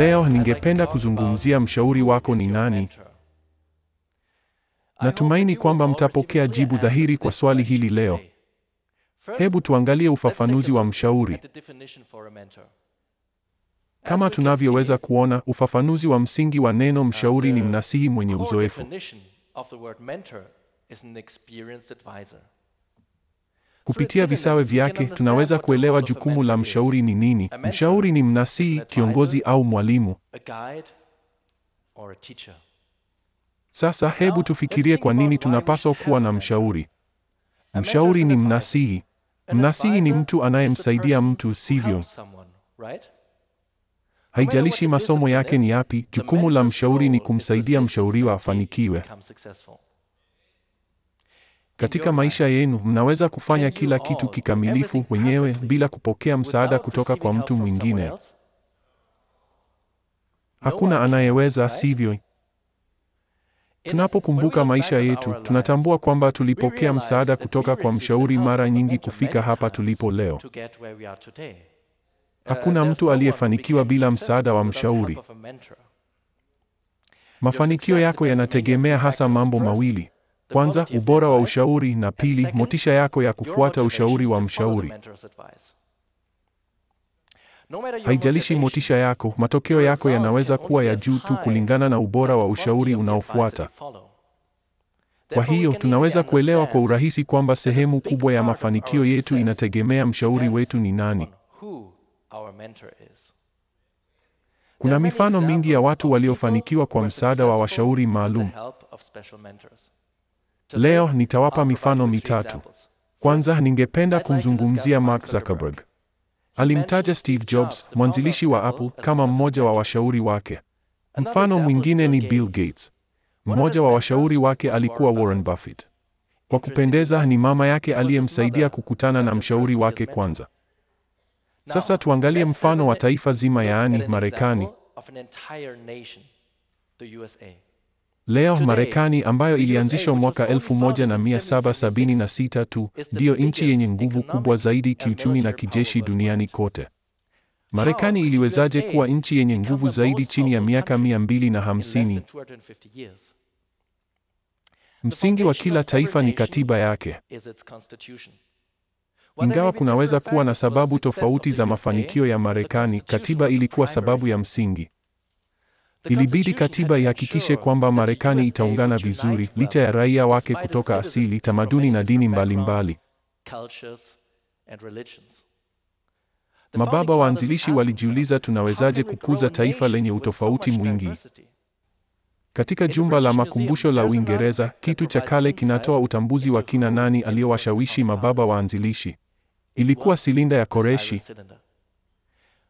Leo ningependa kuzungumzia mshauri wako ni nani? Natumaini kwamba mtapokea jibu dhahiri kwa swali hili leo. Hebu tuangalie ufafanuzi wa mshauri. Kama tunavyoweza kuona, ufafanuzi wa msingi wa neno mshauri ni mnasihi mwenye uzoefu. Kupitia visawe vyake tunaweza kuelewa jukumu la mshauri ni nini. Mshauri ni mnasihi, kiongozi au mwalimu. Sasa hebu tufikirie kwa nini tunapaswa kuwa na mshauri. Mshauri ni mnasihi. Mnasihi ni mtu anayemsaidia mtu, sivyo? Haijalishi masomo yake ni yapi, jukumu la mshauri ni kumsaidia mshauriwa afanikiwe. Katika maisha yenu mnaweza kufanya kila kitu kikamilifu wenyewe bila kupokea msaada kutoka kwa mtu mwingine. Hakuna anayeweza, sivyo? Tunapokumbuka maisha yetu, tunatambua kwamba tulipokea msaada kutoka kwa mshauri mara nyingi kufika hapa tulipo leo. Uh, Hakuna mtu aliyefanikiwa bila msaada wa mshauri. Mafanikio yako yanategemea hasa mambo mawili. Kwanza, ubora wa ushauri na pili, motisha yako ya kufuata ushauri wa mshauri. Haijalishi motisha yako, matokeo yako yanaweza kuwa ya juu tu kulingana na ubora wa ushauri unaofuata. Kwa hiyo tunaweza kuelewa kwa urahisi kwamba sehemu kubwa ya mafanikio yetu inategemea mshauri wetu ni nani. Kuna mifano mingi ya watu waliofanikiwa kwa msaada wa washauri maalum. Leo nitawapa mifano mitatu. Kwanza, ningependa kumzungumzia Mark Zuckerberg. Alimtaja Steve Jobs, mwanzilishi wa Apple, kama mmoja wa washauri wake. Mfano mwingine ni Bill Gates. Mmoja wa washauri wake alikuwa Warren Buffett. Kwa kupendeza, ni mama yake aliyemsaidia kukutana na mshauri wake kwanza. Sasa tuangalie mfano wa taifa zima, yaani Marekani. Leo Marekani ambayo ilianzishwa mwaka 1776 tu ndiyo nchi yenye nguvu kubwa zaidi kiuchumi na kijeshi duniani kote. Marekani iliwezaje kuwa nchi yenye nguvu zaidi chini ya miaka 250? Msingi wa kila taifa ni katiba yake. Ingawa kunaweza kuwa na sababu tofauti za mafanikio ya Marekani, katiba ilikuwa sababu ya msingi. Ilibidi katiba ihakikishe kwamba Marekani itaungana vizuri licha ya raia wake kutoka asili, tamaduni na dini mbalimbali mbali. Mababa waanzilishi walijiuliza tunawezaje kukuza taifa lenye utofauti mwingi? Katika jumba la makumbusho la Uingereza, kitu cha kale kinatoa utambuzi wa kina nani aliyowashawishi mababa waanzilishi. Ilikuwa silinda ya Koreshi.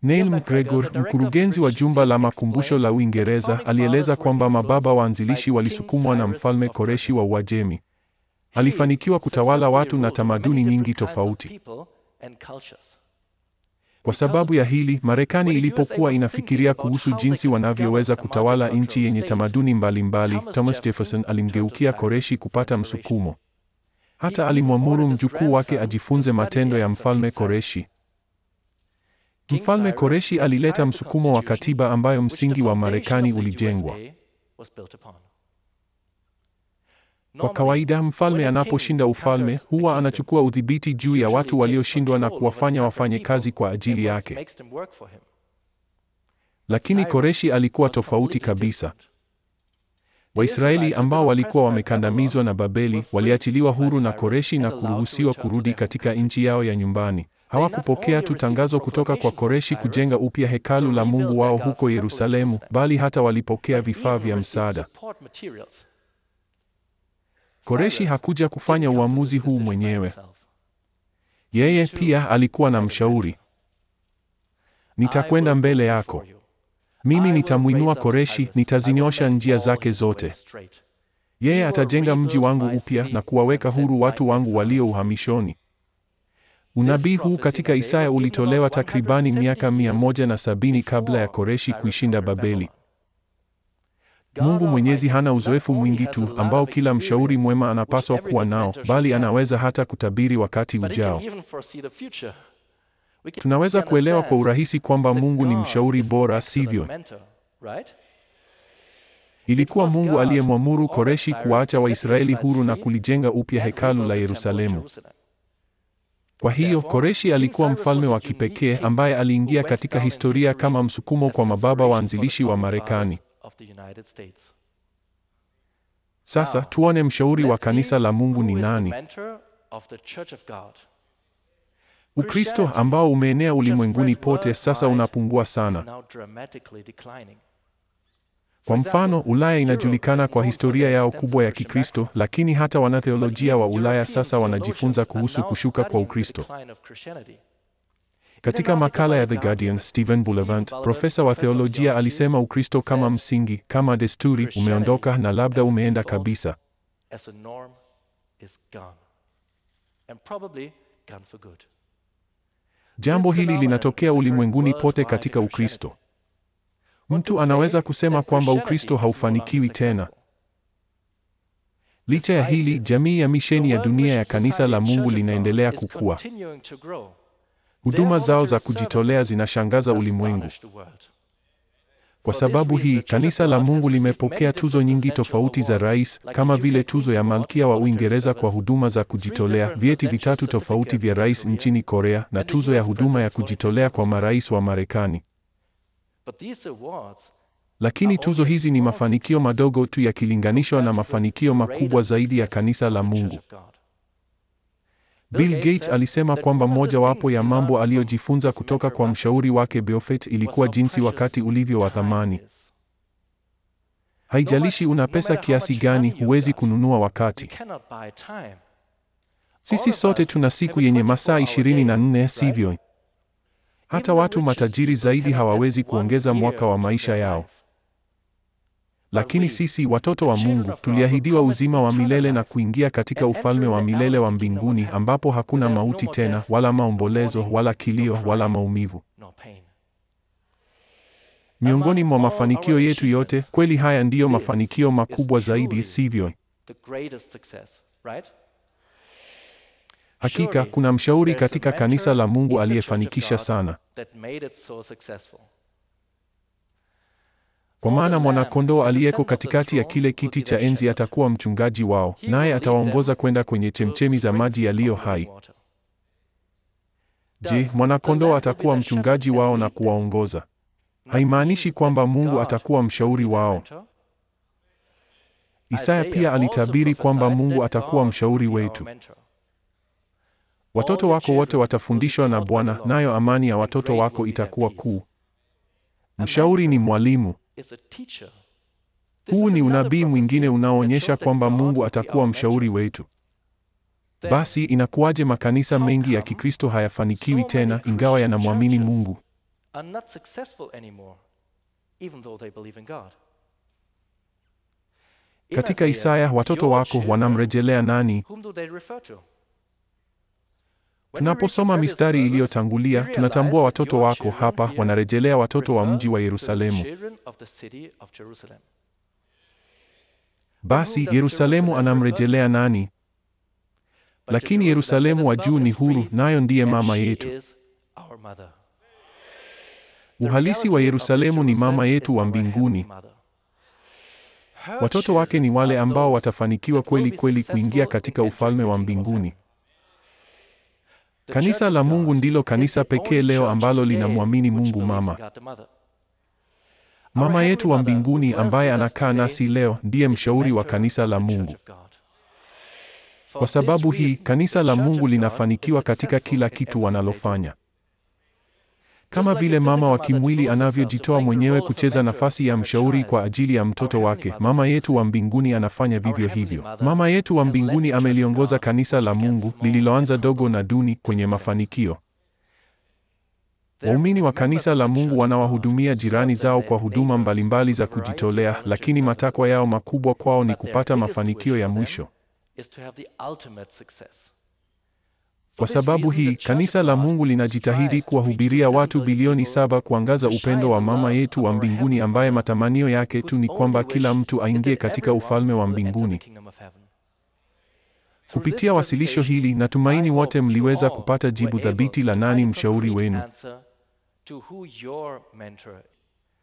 Neil McGregor, mkurugenzi wa jumba la makumbusho la Uingereza, alieleza kwamba mababa waanzilishi walisukumwa na mfalme Koreshi wa Uajemi. Alifanikiwa kutawala watu na tamaduni nyingi tofauti. Kwa sababu ya hili, Marekani ilipokuwa inafikiria kuhusu jinsi wanavyoweza kutawala nchi yenye tamaduni mbalimbali mbali, Thomas Jefferson alimgeukia Koreshi kupata msukumo. Hata alimwamuru mjukuu wake ajifunze matendo ya mfalme Koreshi. Mfalme Koreshi alileta msukumo wa katiba ambayo msingi wa Marekani ulijengwa. Kwa kawaida mfalme anaposhinda ufalme huwa anachukua udhibiti juu ya watu walioshindwa na kuwafanya wafanye kazi kwa ajili yake. Lakini Koreshi alikuwa tofauti kabisa. Waisraeli ambao walikuwa wamekandamizwa na Babeli waliachiliwa huru na Koreshi na kuruhusiwa kurudi katika nchi yao ya nyumbani. Hawakupokea tu tangazo kutoka kwa Koreshi kujenga upya hekalu la Mungu wao huko Yerusalemu, bali hata walipokea vifaa vya msaada. Koreshi hakuja kufanya uamuzi huu mwenyewe. Yeye pia alikuwa na mshauri. Nitakwenda mbele yako. Mimi nitamwinua Koreshi, nitazinyosha njia zake zote. Yeye atajenga mji wangu upya na kuwaweka huru watu wangu walio uhamishoni. Unabii huu katika Isaya ulitolewa takribani miaka 170 kabla ya Koreshi kuishinda Babeli. Mungu Mwenyezi hana uzoefu mwingi tu ambao kila mshauri mwema anapaswa kuwa nao, bali anaweza hata kutabiri wakati ujao. Tunaweza kuelewa kwa urahisi kwamba Mungu ni mshauri bora, sivyo? Ilikuwa Mungu aliyemwamuru Koreshi kuwaacha Waisraeli huru na kulijenga upya hekalu la Yerusalemu. Kwa hiyo Koreshi alikuwa mfalme wa kipekee ambaye aliingia katika historia kama msukumo kwa mababa waanzilishi wa Marekani. Sasa tuone mshauri wa kanisa la Mungu ni nani? Ukristo ambao umeenea ulimwenguni pote sasa unapungua sana. Kwa mfano, Ulaya inajulikana kwa historia yao kubwa ya Kikristo, lakini hata wanatheolojia wa Ulaya sasa wanajifunza kuhusu kushuka kwa Ukristo. Katika makala ya The Guardian, Stephen Bullivant, profesa wa theolojia, alisema Ukristo kama msingi, kama desturi, umeondoka na labda umeenda kabisa. Jambo hili linatokea ulimwenguni pote katika Ukristo. Mtu anaweza kusema kwamba Ukristo haufanikiwi tena. Licha ya hili, jamii ya misheni ya dunia ya kanisa la Mungu linaendelea kukua. Huduma zao za kujitolea zinashangaza ulimwengu. Kwa sababu hii, kanisa la Mungu limepokea tuzo nyingi tofauti za rais, kama vile tuzo ya Malkia wa Uingereza kwa huduma za kujitolea, vyeti vitatu tofauti vya rais nchini Korea, na tuzo ya huduma ya kujitolea kwa marais wa Marekani. Lakini tuzo hizi ni mafanikio madogo tu yakilinganishwa na mafanikio makubwa zaidi ya kanisa la Mungu. Bill Gates alisema kwamba mojawapo ya mambo aliyojifunza kutoka kwa mshauri wake Buffett ilikuwa jinsi wakati ulivyo wa thamani. Haijalishi una pesa kiasi gani, huwezi kununua wakati. Sisi sote tuna siku yenye masaa 24, sivyo? Hata watu matajiri zaidi hawawezi kuongeza mwaka wa maisha yao. Lakini sisi watoto wa Mungu tuliahidiwa uzima wa milele na kuingia katika ufalme wa milele wa mbinguni ambapo hakuna mauti tena, wala maombolezo, wala kilio, wala maumivu. Miongoni mwa mafanikio yetu yote, kweli haya ndiyo mafanikio makubwa zaidi, sivyo? Hakika kuna mshauri katika kanisa la Mungu aliyefanikisha sana, kwa maana mwanakondoo aliyeko katikati ya kile kiti cha enzi atakuwa mchungaji wao, naye atawaongoza kwenda kwenye chemchemi za maji yaliyo hai. Je, mwanakondoo atakuwa mchungaji wao na kuwaongoza? Haimaanishi kwamba Mungu atakuwa mshauri wao. Isaya pia alitabiri kwamba Mungu atakuwa mshauri wetu. Watoto wako wote watafundishwa na Bwana, nayo amani ya watoto wako itakuwa kuu. Mshauri ni mwalimu. Huu ni unabii mwingine unaoonyesha kwamba Mungu atakuwa mshauri wetu. Basi inakuwaje makanisa mengi ya Kikristo hayafanikiwi tena ingawa yanamwamini Mungu? Katika Isaya watoto wako wanamrejelea nani? Tunaposoma mistari iliyotangulia, tunatambua watoto wako hapa wanarejelea watoto wa mji wa Yerusalemu. Basi Yerusalemu anamrejelea nani? Lakini Yerusalemu wa juu ni huru, nayo ndiye mama yetu. Uhalisi wa Yerusalemu ni mama yetu wa mbinguni. Watoto wake ni wale ambao watafanikiwa kweli kweli kuingia katika ufalme wa mbinguni. Kanisa la Mungu ndilo kanisa pekee leo ambalo linamwamini Mungu Mama. Mama yetu wa mbinguni ambaye anakaa nasi leo ndiye mshauri wa kanisa la Mungu. Kwa sababu hii, kanisa la Mungu linafanikiwa katika kila kitu wanalofanya. Kama vile mama wa kimwili anavyojitoa mwenyewe kucheza nafasi ya mshauri kwa ajili ya mtoto wake, Mama yetu wa mbinguni anafanya vivyo hivyo. Mama yetu wa mbinguni ameliongoza kanisa la Mungu lililoanza dogo na duni kwenye mafanikio. Waumini wa kanisa la Mungu wanawahudumia jirani zao kwa huduma mbalimbali za kujitolea, lakini matakwa yao makubwa kwao ni kupata mafanikio ya mwisho. Kwa sababu hii, kanisa la Mungu linajitahidi kuwahubiria watu bilioni saba kuangaza upendo wa Mama yetu wa mbinguni ambaye matamanio yake tu ni kwamba kila mtu aingie katika ufalme wa mbinguni. Kupitia wasilisho hili, natumaini wote mliweza kupata jibu thabiti la nani mshauri wenu.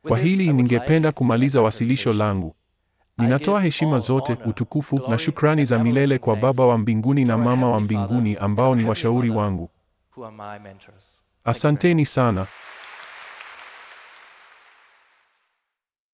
Kwa hili ningependa kumaliza wasilisho langu. Ninatoa heshima zote, utukufu na shukrani za milele kwa Baba wa mbinguni na Mama wa mbinguni ambao ni washauri wangu. Asanteni sana.